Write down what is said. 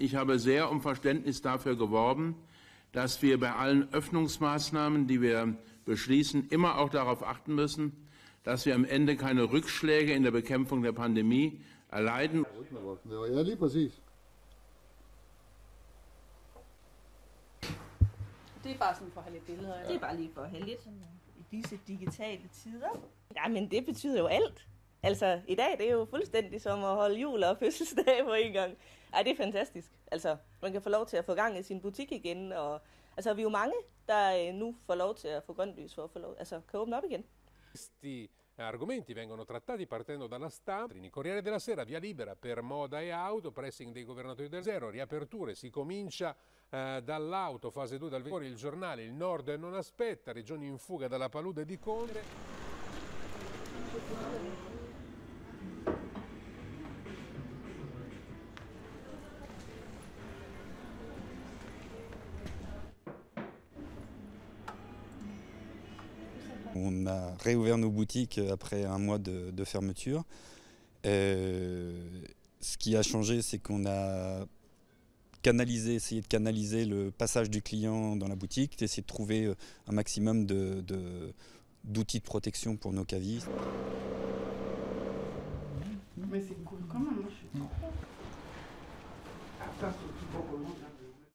ich habe sehr um Verständnis dafür geworben, dass wir bei allen Öffnungsmaßnahmen, die wir beschließen, immer auch darauf achten müssen, dass wir am Ende keine Rückschläge in der Bekämpfung der Pandemie erleiden. lieber Det er bare sådan for at have lidt billeder. Ja. Det er bare lige for at have lidt i disse digitale tider. Jamen, det betyder jo alt. Altså, i dag det er jo fuldstændig som at holde jul og fødselsdag på en gang. Ej, det er fantastisk. Altså, man kan få lov til at få gang i sin butik igen, og altså, vi er jo mange, der øh, nu får lov til at få grønt lys for at få lov, altså, kan åbne op igen. Questi argomenti vengono trattati partendo dalla stampa. Il Corriere della Sera, via libera per moda e auto, pressing dei governatori del zero, riaperture, si comincia eh, dall'auto, fase 2 dal vigore, il giornale, il nord non aspetta, regioni in fuga dalla palude di Conte. On a réouvert nos boutiques après un mois de, fermeture. Euh, ce qui a changé, c'est qu'on a essayé de canaliser le passage du client dans la boutique, d'essayer de trouver euh, un maximum d'outils de, protection pour nos cavistes. Mais c'est cool quand même, hein,